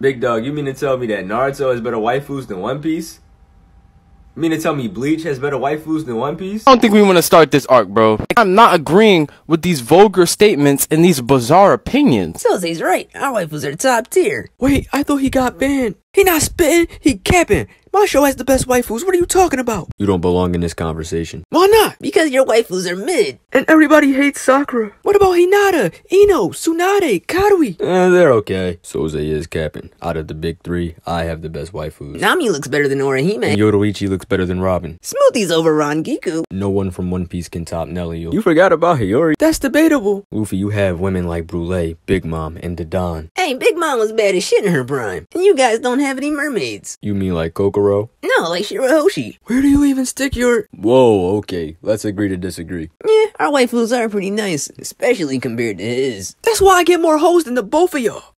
Big dog, you mean to tell me that Naruto has better waifus than One Piece? You mean to tell me Bleach has better waifus than One Piece? I don't think we want to start this arc, bro. I'm not agreeing with these vulgar statements and these bizarre opinions. Sozi's right. Our waifus are top tier. Wait, I thought he got banned. He not spitting, he capping. My show has the best waifus. What are you talking about? You don't belong in this conversation. Why not? Because your waifus are mid. And everybody hates Sakura. What about Hinata, Ino, Tsunade, Kadui? Eh, they're okay. Soze is capping. Out of the big three, I have the best waifus. Nami looks better than Orihime. And Yoroichi looks better than Robin. Smoothie's over Ron Giku. No one from One Piece can top Nelly. You forgot about Hiyori. That's debatable. Luffy, you have women like Brule, Big Mom, and Dodon saying Big Mom was bad as shit in her prime, and you guys don't have any mermaids. You mean like Kokoro? No, like Shirahoshi. Where do you even stick your- Whoa, okay, let's agree to disagree. Yeah, our waifus are pretty nice, especially compared to his. That's why I get more hoes than the both of y'all.